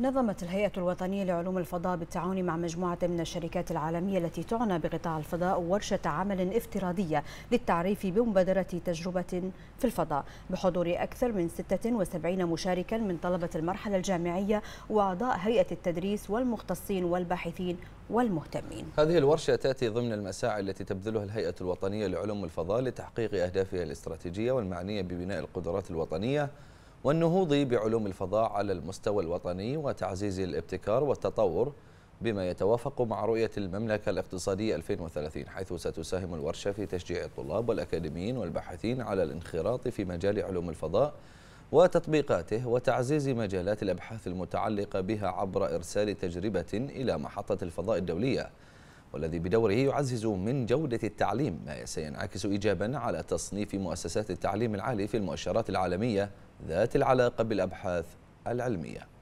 نظمت الهيئة الوطنية لعلوم الفضاء بالتعاون مع مجموعة من الشركات العالمية التي تعنى بقطاع الفضاء ورشة عمل افتراضية للتعريف بمبادرة تجربة في الفضاء بحضور أكثر من 76 مشاركا من طلبة المرحلة الجامعية وأعضاء هيئة التدريس والمختصين والباحثين والمهتمين هذه الورشة تأتي ضمن المساعي التي تبذلها الهيئة الوطنية لعلوم الفضاء لتحقيق أهدافها الاستراتيجية والمعنية ببناء القدرات الوطنية والنهوض بعلوم الفضاء على المستوى الوطني وتعزيز الابتكار والتطور بما يتوافق مع رؤية المملكة الاقتصادية 2030 حيث ستساهم الورشة في تشجيع الطلاب والأكاديميين والباحثين على الانخراط في مجال علوم الفضاء وتطبيقاته وتعزيز مجالات الأبحاث المتعلقة بها عبر إرسال تجربة إلى محطة الفضاء الدولية والذي بدوره يعزز من جودة التعليم ما سينعكس إيجابا على تصنيف مؤسسات التعليم العالي في المؤشرات العالمية ذات العلاقة بالأبحاث العلمية